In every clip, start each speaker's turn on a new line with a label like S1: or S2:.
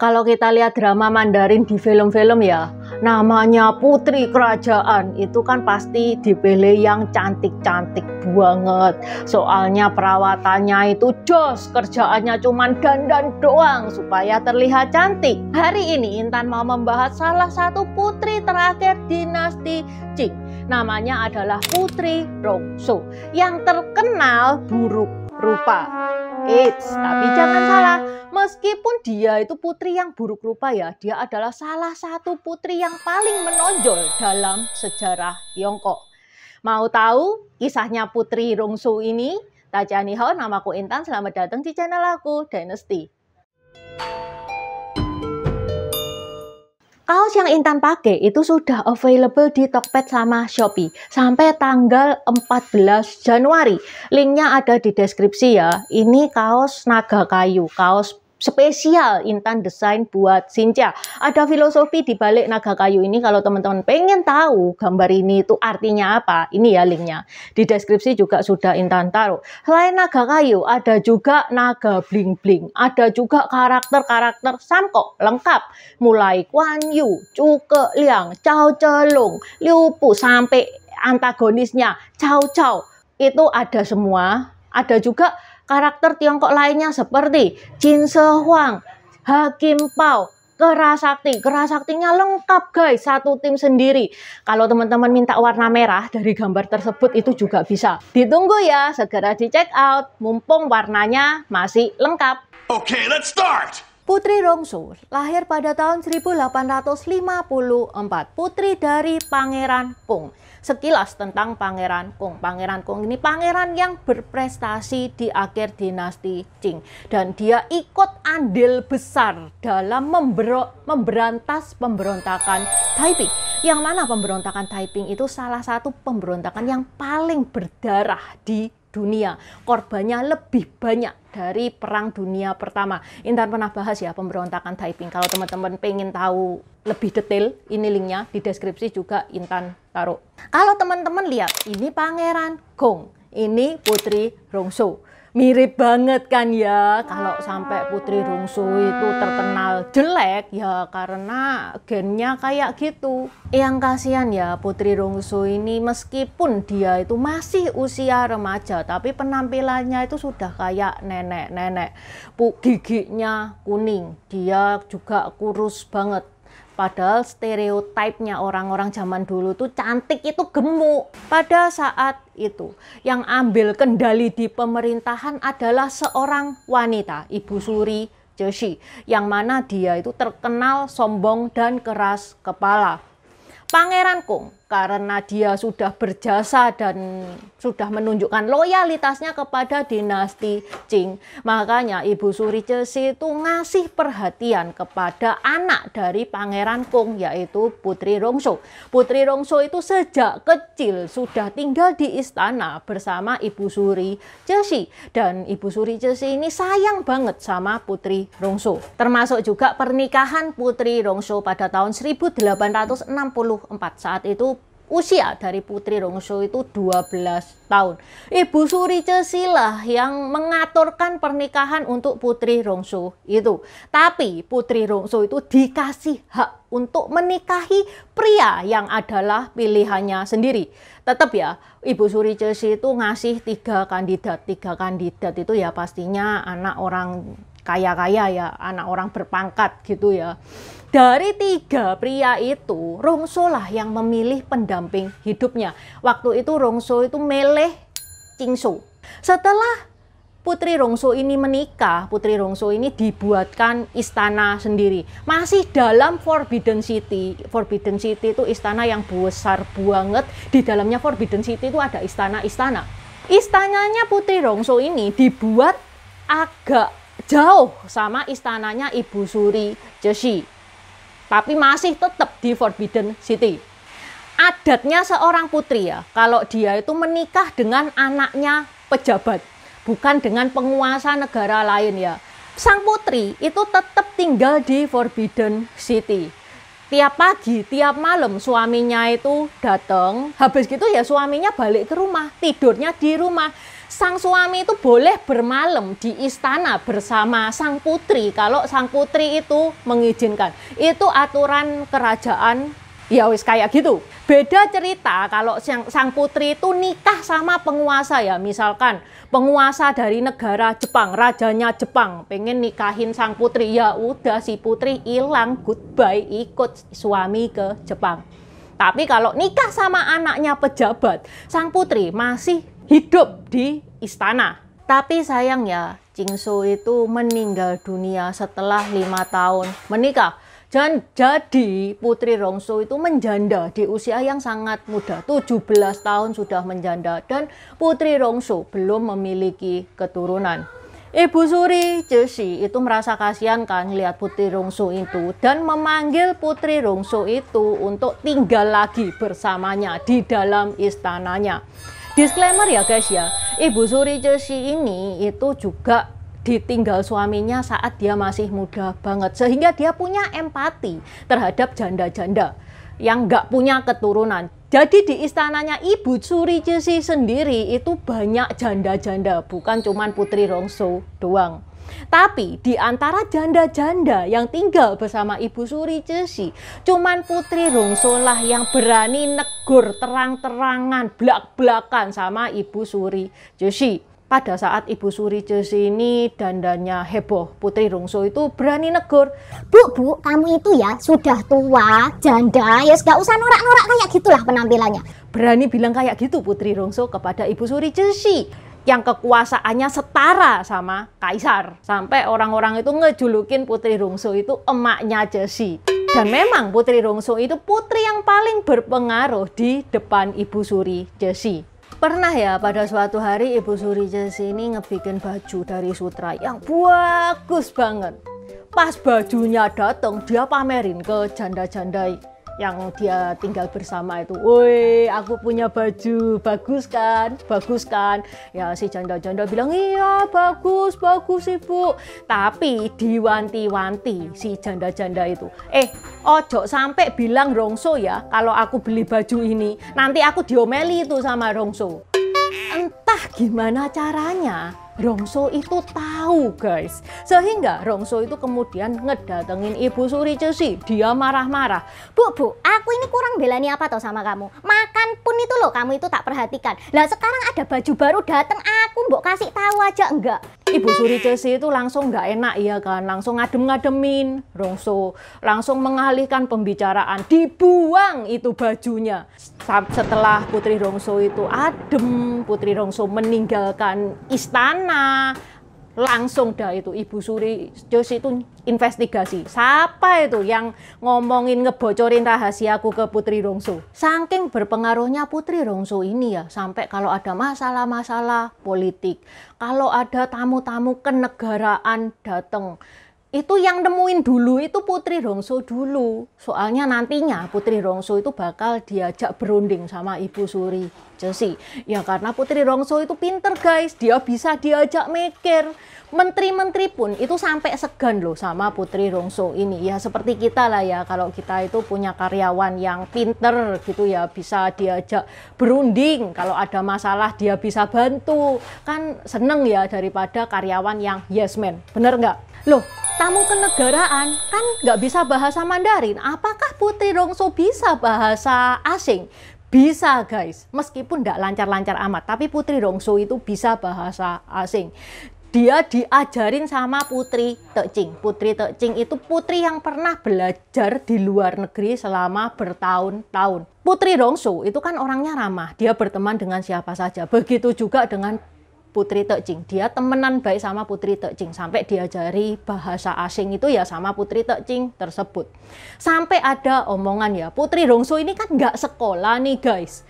S1: Kalau kita lihat drama Mandarin di film-film ya, namanya putri kerajaan itu kan pasti dipilih yang cantik-cantik banget. Soalnya perawatannya itu jos, kerjaannya cuman dandan doang supaya terlihat cantik. Hari ini Intan mau membahas salah satu putri terakhir dinasti Qing. Namanya adalah Putri Rongso yang terkenal buruk rupa. Eits, tapi jangan salah, meskipun dia itu putri yang buruk rupa ya, dia adalah salah satu putri yang paling menonjol dalam sejarah Tiongkok. Mau tahu kisahnya putri Rongsu ini? Tajani Hao, namaku Intan, selamat datang di channel aku, Dynasty. Kaos yang Intan pakai itu sudah available di Tokped sama Shopee sampai tanggal 14 Januari. Linknya ada di deskripsi ya. Ini kaos naga kayu, kaos spesial Intan Desain buat Sinja. Ada filosofi di balik naga kayu ini kalau teman-teman pengen tahu gambar ini itu artinya apa, ini ya linknya. Di deskripsi juga sudah Intan taruh. Selain naga kayu, ada juga naga bling-bling. Ada juga karakter-karakter samkok lengkap. Mulai Kuan Yu, Cuke Liang, Cao Celung, Liu Pu, sampai antagonisnya Cao Cao. Itu ada semua. Ada juga Karakter Tiongkok lainnya seperti Jin Huang, Hakim Pao, Kerasakti. Kerasaktinya lengkap guys, satu tim sendiri. Kalau teman-teman minta warna merah dari gambar tersebut itu juga bisa. Ditunggu ya, segera di check out. Mumpung warnanya masih lengkap. Oke, okay, let's start! Putri Rongsu lahir pada tahun 1854, putri dari Pangeran Pung sekilas tentang Pangeran Kong. Pangeran Kong ini pangeran yang berprestasi di akhir dinasti Qing dan dia ikut andil besar dalam member memberantas pemberontakan Taiping. Yang mana pemberontakan Taiping itu salah satu pemberontakan yang paling berdarah di dunia. Korbannya lebih banyak dari Perang Dunia Pertama. Intan pernah bahas ya pemberontakan Taiping. Kalau teman-teman pengen tahu lebih detail, ini linknya di deskripsi juga Intan taruh. Kalau teman-teman lihat, ini Pangeran Gong, ini Putri Rongso. Mirip banget kan ya kalau ah. sampai Putri Rungsu itu terkenal jelek ya karena gennya kayak gitu. Yang kasihan ya Putri Rungsu ini meskipun dia itu masih usia remaja tapi penampilannya itu sudah kayak nenek-nenek. Giginya kuning, dia juga kurus banget Padahal stereotipnya orang-orang zaman dulu tuh cantik itu gemuk. Pada saat itu, yang ambil kendali di pemerintahan adalah seorang wanita, Ibu Suri Joshi, yang mana dia itu terkenal sombong dan keras kepala. Pangeran Kung karena dia sudah berjasa dan sudah menunjukkan loyalitasnya kepada dinasti Qing. Makanya Ibu Suri Cesi itu ngasih perhatian kepada anak dari Pangeran Kung yaitu Putri Rongso. Putri Rongso itu sejak kecil sudah tinggal di istana bersama Ibu Suri Cesi dan Ibu Suri Cesi ini sayang banget sama Putri Rongso. Termasuk juga pernikahan Putri Rongso pada tahun 1864 saat itu usia dari Putri Rongso itu 12 tahun. Ibu Suri Cesilah yang mengaturkan pernikahan untuk Putri Rongso itu. Tapi Putri Rongso itu dikasih hak untuk menikahi pria yang adalah pilihannya sendiri. Tetap ya, Ibu Suri Cesi itu ngasih tiga kandidat. Tiga kandidat itu ya pastinya anak orang kaya-kaya ya anak orang berpangkat gitu ya dari tiga pria itu Rongso lah yang memilih pendamping hidupnya waktu itu Rongso itu meleh Cingso setelah Putri Rongso ini menikah, Putri Rongso ini dibuatkan istana sendiri. Masih dalam Forbidden City. Forbidden City itu istana yang besar banget. Di dalamnya Forbidden City itu ada istana-istana. Istananya Putri Rongso ini dibuat agak jauh sama istananya Ibu Suri Jeshi. Tapi masih tetap di Forbidden City. Adatnya seorang putri ya, kalau dia itu menikah dengan anaknya pejabat, bukan dengan penguasa negara lain ya. Sang putri itu tetap tinggal di Forbidden City tiap pagi, tiap malam suaminya itu datang, habis gitu ya suaminya balik ke rumah, tidurnya di rumah. Sang suami itu boleh bermalam di istana bersama sang putri kalau sang putri itu mengizinkan. Itu aturan kerajaan ya wis kayak gitu. Beda cerita kalau sang, sang putri itu nikah sama penguasa ya, misalkan penguasa dari negara Jepang, rajanya Jepang pengen nikahin sang putri, ya udah si putri hilang, goodbye ikut suami ke Jepang. Tapi kalau nikah sama anaknya pejabat, sang putri masih hidup di istana. Tapi sayang ya, Jingsu itu meninggal dunia setelah lima tahun menikah. Dan jadi Putri Rongso itu menjanda di usia yang sangat muda, 17 tahun sudah menjanda dan Putri Rongso belum memiliki keturunan. Ibu Suri Jesi itu merasa kasihan kan lihat Putri Rongso itu dan memanggil Putri Rongso itu untuk tinggal lagi bersamanya di dalam istananya. Disclaimer ya guys ya, Ibu Suri Jesi ini itu juga ditinggal suaminya saat dia masih muda banget sehingga dia punya empati terhadap janda-janda yang nggak punya keturunan. Jadi di istananya Ibu Suri Cesi sendiri itu banyak janda-janda, bukan cuman Putri Rongso doang. Tapi di antara janda-janda yang tinggal bersama Ibu Suri Cesi, cuman Putri Rongso lah yang berani negur terang-terangan, belak-belakan sama Ibu Suri Cesi pada saat Ibu Suri ke ini dandannya heboh, Putri Rungso itu berani negur. Bu, bu, kamu itu ya sudah tua, janda, ya nggak usah norak-norak kayak gitulah penampilannya. Berani bilang kayak gitu Putri Rungso kepada Ibu Suri Cesi yang kekuasaannya setara sama kaisar. Sampai orang-orang itu ngejulukin Putri Rungso itu emaknya Jesi. Dan memang Putri Rungso itu putri yang paling berpengaruh di depan Ibu Suri Jesi. Pernah ya pada suatu hari Ibu Surijes sini ngebikin baju dari sutra yang bagus banget. Pas bajunya datang dia pamerin ke janda-janda yang dia tinggal bersama itu, woi aku punya baju bagus kan, bagus kan? Ya si janda-janda bilang iya bagus, bagus ibu. Tapi diwanti-wanti si janda-janda itu, eh ojo sampai bilang Rongso ya kalau aku beli baju ini, nanti aku diomeli itu sama Rongso entah gimana caranya Rongso itu tahu guys. Sehingga Rongso itu kemudian ngedatengin Ibu Suri Cesi. Dia marah-marah. Bu, bu, aku ini kurang belani apa tau sama kamu. Makan pun itu loh kamu itu tak perhatikan. Nah sekarang ada baju baru dateng aku mbok kasih tahu aja enggak. Ibu Suri Cesi itu langsung nggak enak ya kan, langsung ngadem-ngademin, Rongso langsung mengalihkan pembicaraan, dibuang itu bajunya. Setelah Putri Rongso itu adem, Putri Rongso meninggalkan istana, langsung dah itu Ibu Suri Jos itu investigasi. Siapa itu yang ngomongin ngebocorin rahasiaku ke Putri Rongso? Saking berpengaruhnya Putri Rongso ini ya, sampai kalau ada masalah-masalah politik, kalau ada tamu-tamu kenegaraan datang, itu yang nemuin dulu itu Putri Rongso dulu. Soalnya nantinya Putri Rongso itu bakal diajak berunding sama Ibu Suri aja sih Ya karena Putri Rongso itu pinter guys, dia bisa diajak mikir. Menteri-menteri pun itu sampai segan loh sama Putri Rongso ini. Ya seperti kita lah ya, kalau kita itu punya karyawan yang pinter gitu ya, bisa diajak berunding. Kalau ada masalah dia bisa bantu. Kan seneng ya daripada karyawan yang yes man, bener nggak? Loh, tamu kenegaraan kan nggak bisa bahasa Mandarin. Apakah Putri Rongso bisa bahasa asing? Bisa guys, meskipun tidak lancar-lancar amat, tapi Putri Rongso itu bisa bahasa asing. Dia diajarin sama Putri Tecing. Putri Tecing itu putri yang pernah belajar di luar negeri selama bertahun-tahun. Putri Rongso itu kan orangnya ramah, dia berteman dengan siapa saja. Begitu juga dengan Putri Tekjing. Dia temenan baik sama Putri Tekjing sampai diajari bahasa asing itu ya sama Putri Tekjing tersebut. Sampai ada omongan ya, Putri Rongso ini kan nggak sekolah nih guys.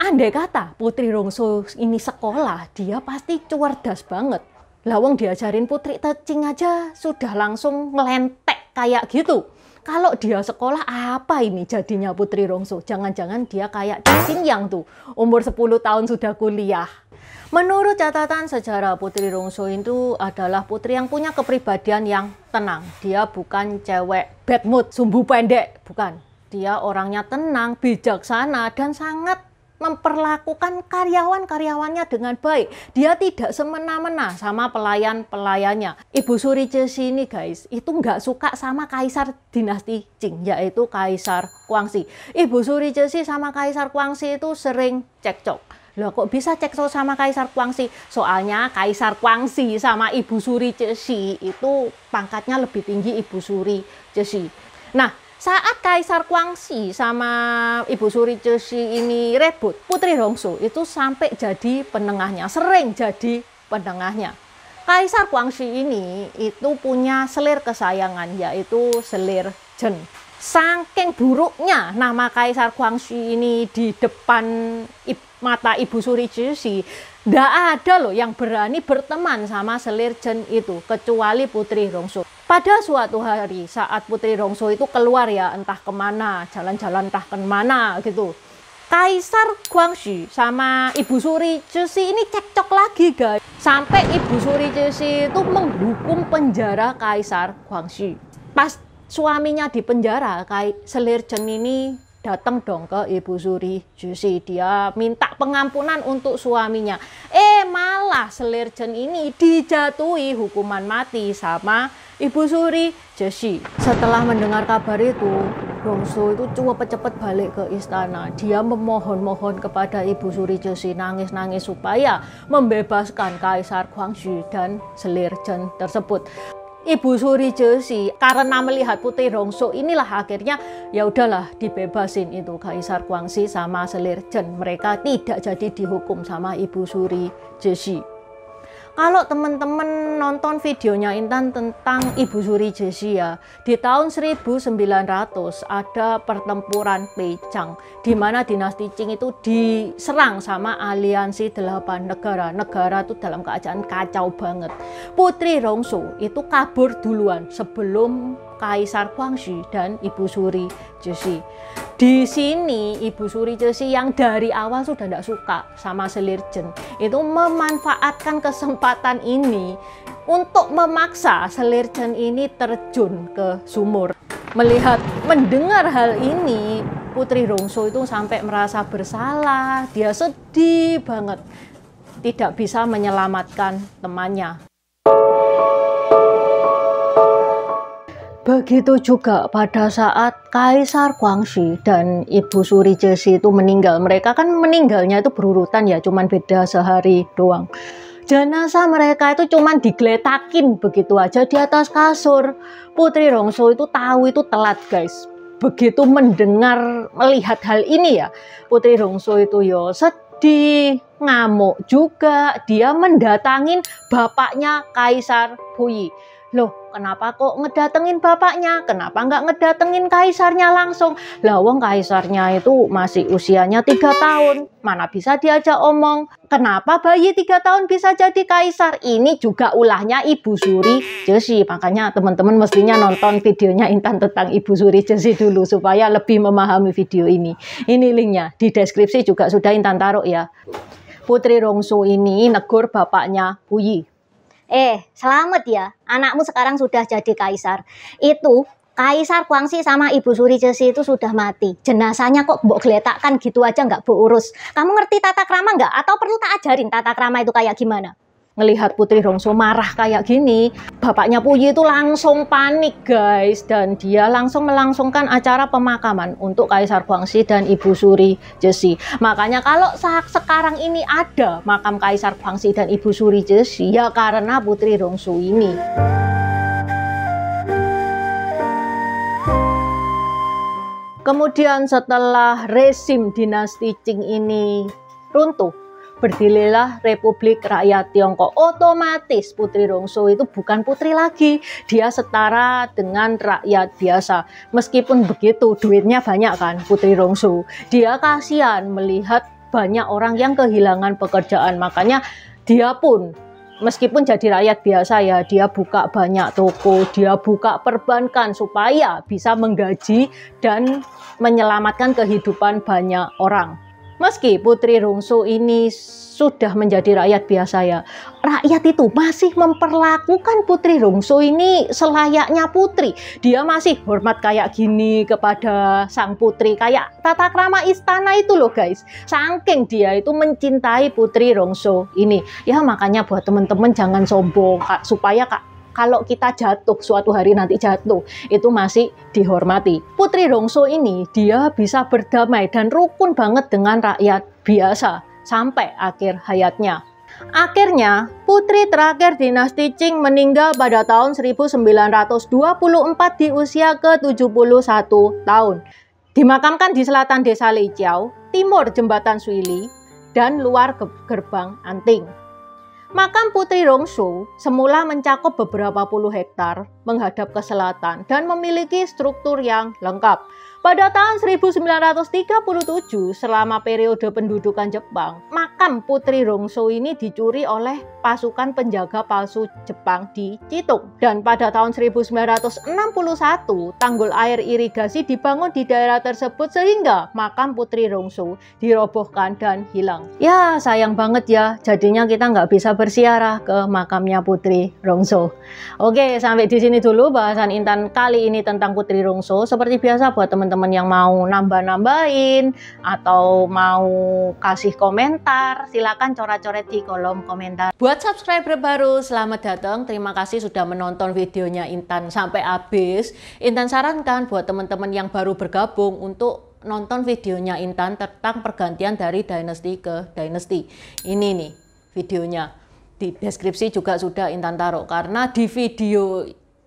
S1: Andai kata Putri Rongso ini sekolah, dia pasti cuerdas banget. Lawang diajarin Putri Tekjing aja sudah langsung ngelentek kayak gitu kalau dia sekolah apa ini jadinya Putri Rongso? Jangan-jangan dia kayak Cacing Yang tuh, umur 10 tahun sudah kuliah. Menurut catatan sejarah Putri Rongso itu adalah putri yang punya kepribadian yang tenang. Dia bukan cewek bad mood, sumbu pendek, bukan. Dia orangnya tenang, bijaksana, dan sangat memperlakukan karyawan-karyawannya dengan baik. Dia tidak semena-mena sama pelayan-pelayannya. Ibu Suri Cesi ini guys, itu nggak suka sama kaisar dinasti Qing, yaitu kaisar Kuangsi. Ibu Suri Cesi sama kaisar Kuangsi itu sering cekcok. Loh kok bisa cekcok sama Kaisar Kuangsi? Soalnya Kaisar Kuangsi sama Ibu Suri Cesi itu pangkatnya lebih tinggi Ibu Suri Cesi. Nah, saat Kaisar Kuangsi sama Ibu Suri Cusi ini rebut, Putri Hongsu itu sampai jadi penengahnya, sering jadi penengahnya. Kaisar Kuangsi ini itu punya selir kesayangan yaitu selir Jen. Saking buruknya nama Kaisar Kuangsi ini di depan mata Ibu Suri Cusi, tidak ada loh yang berani berteman sama selir Jen itu kecuali Putri Rongsu. Pada suatu hari saat Putri Rongso itu keluar ya entah kemana, jalan-jalan entah kemana gitu. Kaisar Guangxi sama Ibu Suri Cusi ini cekcok lagi guys. Sampai Ibu Suri Cusi itu menghukum penjara Kaisar Guangxi. Pas suaminya di penjara, Selir Chen ini datang dong ke Ibu Suri Cusi Dia minta pengampunan untuk suaminya. Eh malah Selir Chen ini dijatuhi hukuman mati sama Ibu Suri, Jesse. Setelah mendengar kabar itu, Rongso itu cuma cepat balik ke istana. Dia memohon-mohon kepada Ibu Suri Jesse nangis-nangis supaya membebaskan Kaisar Guangxi dan Selir Chen tersebut. Ibu Suri Jesse karena melihat putih Rongso inilah akhirnya ya udahlah dibebasin itu Kaisar Guangxi sama Selir Chen mereka tidak jadi dihukum sama Ibu Suri Jesse. Kalau teman-teman nonton videonya Intan tentang Ibu Suri Jesia, ya, di tahun 1900 ada pertempuran Pecang di mana dinasti Qing itu diserang sama aliansi delapan negara. Negara itu dalam keadaan kacau banget. Putri Rongsu itu kabur duluan sebelum Kaisar Guangxu dan Ibu Suri Cesi. Di sini Ibu Suri Cesi yang dari awal sudah tidak suka sama Selir Chen itu memanfaatkan kesempatan ini untuk memaksa Selir Chen ini terjun ke sumur. Melihat, mendengar hal ini, Putri Rongso itu sampai merasa bersalah, dia sedih banget tidak bisa menyelamatkan temannya. Begitu juga pada saat Kaisar Guangxi dan Ibu Suri Jesi itu meninggal. Mereka kan meninggalnya itu berurutan ya, cuman beda sehari doang. Jenazah mereka itu cuman digeletakin begitu aja di atas kasur. Putri Rongso itu tahu itu telat guys. Begitu mendengar, melihat hal ini ya, Putri Rongso itu yo sedih, ngamuk juga. Dia mendatangin bapaknya Kaisar Puyi Loh, kenapa kok ngedatengin bapaknya? Kenapa nggak ngedatengin kaisarnya langsung? Lawang kaisarnya itu masih usianya tiga tahun. Mana bisa diajak omong? Kenapa bayi tiga tahun bisa jadi kaisar? Ini juga ulahnya Ibu Suri Jesi. Makanya teman-teman mestinya nonton videonya Intan tentang Ibu Suri Jesi dulu supaya lebih memahami video ini. Ini linknya. Di deskripsi juga sudah Intan taruh ya. Putri Rongsu ini negur bapaknya Puyi eh selamat ya anakmu sekarang sudah jadi kaisar itu Kaisar Kuangsi sama Ibu Suri Jesi itu sudah mati. Jenazahnya kok mbok geletakkan gitu aja nggak bu urus. Kamu ngerti tata krama nggak? Atau perlu tak ajarin tata krama itu kayak gimana? ngelihat Putri Rongso marah kayak gini, bapaknya Puyi itu langsung panik guys dan dia langsung melangsungkan acara pemakaman untuk Kaisar Guangxi dan Ibu Suri Jesi. Makanya kalau saat sekarang ini ada makam Kaisar Guangxi dan Ibu Suri Jesi ya karena Putri Rongso ini. Kemudian setelah resim dinasti Qing ini runtuh, berdirilah Republik Rakyat Tiongkok. Otomatis Putri Rongso itu bukan putri lagi, dia setara dengan rakyat biasa. Meskipun begitu, duitnya banyak kan Putri Rongso. Dia kasihan melihat banyak orang yang kehilangan pekerjaan, makanya dia pun meskipun jadi rakyat biasa ya dia buka banyak toko, dia buka perbankan supaya bisa menggaji dan menyelamatkan kehidupan banyak orang. Meski putri Rungsu ini sudah menjadi rakyat biasa ya, rakyat itu masih memperlakukan putri Rungsu ini selayaknya putri. Dia masih hormat kayak gini kepada sang putri, kayak tata krama istana itu loh guys. Saking dia itu mencintai putri Rungsu ini. Ya makanya buat teman-teman jangan sombong supaya kak kalau kita jatuh suatu hari nanti jatuh itu masih dihormati. Putri Rongso ini dia bisa berdamai dan rukun banget dengan rakyat biasa sampai akhir hayatnya. Akhirnya, putri terakhir dinasti Qing meninggal pada tahun 1924 di usia ke-71 tahun. Dimakamkan di selatan desa Lijiao, timur jembatan Suili, dan luar gerbang Anting. Makam Putri Rongsu semula mencakup beberapa puluh hektar menghadap ke selatan dan memiliki struktur yang lengkap pada tahun 1937, selama periode pendudukan Jepang, makam Putri Rongso ini dicuri oleh pasukan penjaga palsu Jepang di Citung. Dan pada tahun 1961, tanggul air irigasi dibangun di daerah tersebut sehingga makam Putri Rongso dirobohkan dan hilang. Ya, sayang banget ya, jadinya kita nggak bisa bersiarah ke makamnya Putri Rongso. Oke, sampai di sini dulu bahasan Intan kali ini tentang Putri Rongso. Seperti biasa buat teman-teman teman-teman yang mau nambah-nambahin atau mau kasih komentar, silakan coret-coret di kolom komentar. Buat subscriber baru, selamat datang. Terima kasih sudah menonton videonya Intan sampai habis. Intan sarankan buat teman-teman yang baru bergabung untuk nonton videonya Intan tentang pergantian dari dynasty ke dynasty. Ini nih videonya. Di deskripsi juga sudah Intan taruh karena di video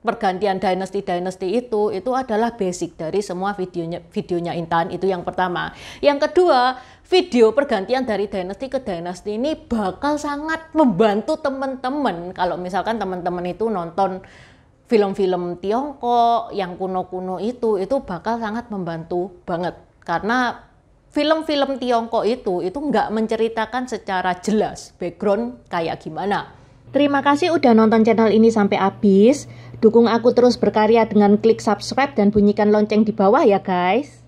S1: pergantian dynasty dynasty itu itu adalah basic dari semua videonya videonya Intan itu yang pertama. Yang kedua, video pergantian dari dynasty ke dynasty ini bakal sangat membantu teman-teman kalau misalkan teman-teman itu nonton film-film Tiongkok yang kuno-kuno itu itu bakal sangat membantu banget karena film-film Tiongkok itu itu nggak menceritakan secara jelas background kayak gimana. Terima kasih udah nonton channel ini sampai habis. Dukung aku terus berkarya dengan klik subscribe dan bunyikan lonceng di bawah ya guys.